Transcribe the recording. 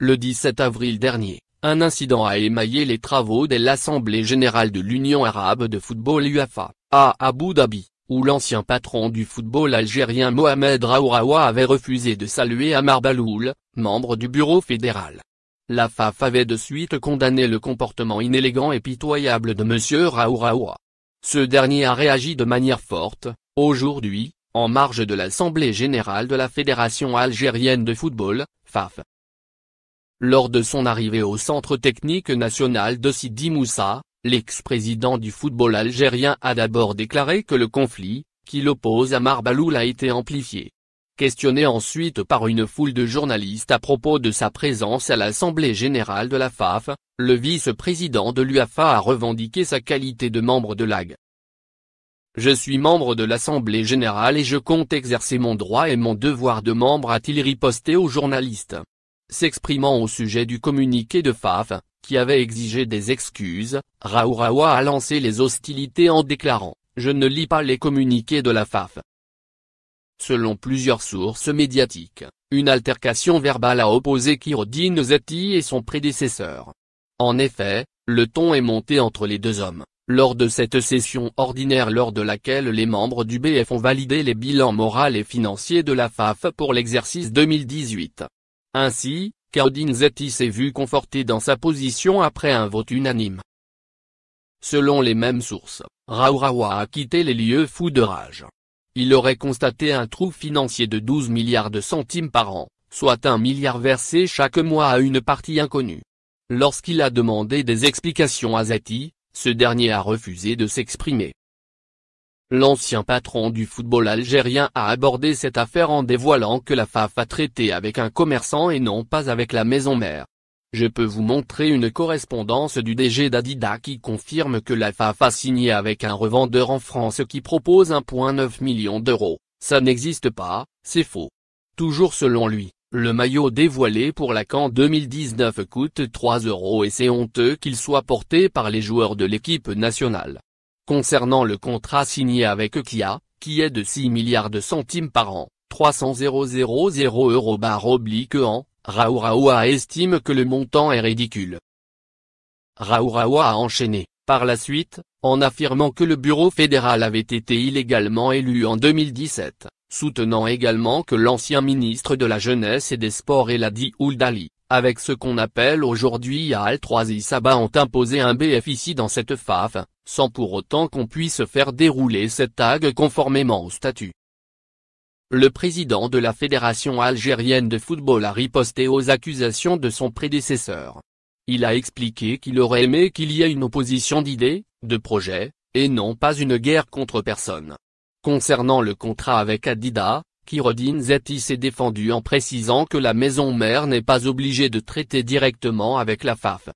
Le 17 avril dernier, un incident a émaillé les travaux de l'Assemblée Générale de l'Union Arabe de Football UFA, à Abu Dhabi, où l'ancien patron du football algérien Mohamed Raouraoua avait refusé de saluer Amar Baloul, membre du bureau fédéral. La FAF avait de suite condamné le comportement inélégant et pitoyable de M. Raouraoua. Ce dernier a réagi de manière forte, aujourd'hui, en marge de l'Assemblée Générale de la Fédération Algérienne de Football, FAF. Lors de son arrivée au Centre technique national de Sidi Moussa, l'ex-président du football algérien a d'abord déclaré que le conflit, qui l'oppose à Marbaloul a été amplifié. Questionné ensuite par une foule de journalistes à propos de sa présence à l'Assemblée Générale de la FAF, le vice-président de l'UAFA a revendiqué sa qualité de membre de l'AG. Je suis membre de l'Assemblée Générale et je compte exercer mon droit et mon devoir de membre a-t-il riposté aux journalistes. S'exprimant au sujet du communiqué de FAF, qui avait exigé des excuses, Raourawa a lancé les hostilités en déclarant « Je ne lis pas les communiqués de la FAF ». Selon plusieurs sources médiatiques, une altercation verbale a opposé Kirodine Zetti et son prédécesseur. En effet, le ton est monté entre les deux hommes, lors de cette session ordinaire lors de laquelle les membres du BF ont validé les bilans moraux et financiers de la FAF pour l'exercice 2018. Ainsi, Claudine Zeti s'est vu conforté dans sa position après un vote unanime. Selon les mêmes sources, Raurawa a quitté les lieux fous de rage. Il aurait constaté un trou financier de 12 milliards de centimes par an, soit un milliard versé chaque mois à une partie inconnue. Lorsqu'il a demandé des explications à Zeti, ce dernier a refusé de s'exprimer. L'ancien patron du football algérien a abordé cette affaire en dévoilant que la FAF a traité avec un commerçant et non pas avec la maison mère. Je peux vous montrer une correspondance du DG d'Adida qui confirme que la FAF a signé avec un revendeur en France qui propose 1.9 million d'euros, ça n'existe pas, c'est faux. Toujours selon lui, le maillot dévoilé pour la 2019 coûte 3 euros et c'est honteux qu'il soit porté par les joueurs de l'équipe nationale. Concernant le contrat signé avec Kia, qui est de 6 milliards de centimes par an, 300 000 euros oblique an, Raouraoua estime que le montant est ridicule. Raouraoua a enchaîné, par la suite, en affirmant que le bureau fédéral avait été illégalement élu en 2017, soutenant également que l'ancien ministre de la Jeunesse et des Sports Eladi Ouldali, avec ce qu'on appelle aujourd'hui al Saba ont imposé un ici dans cette FAF, sans pour autant qu'on puisse faire dérouler cette tag conformément au statut. Le président de la Fédération algérienne de football a riposté aux accusations de son prédécesseur. Il a expliqué qu'il aurait aimé qu'il y ait une opposition d'idées, de projets, et non pas une guerre contre personne. Concernant le contrat avec Adidas, Rodine Zeti s'est défendu en précisant que la maison mère n'est pas obligée de traiter directement avec la FAF.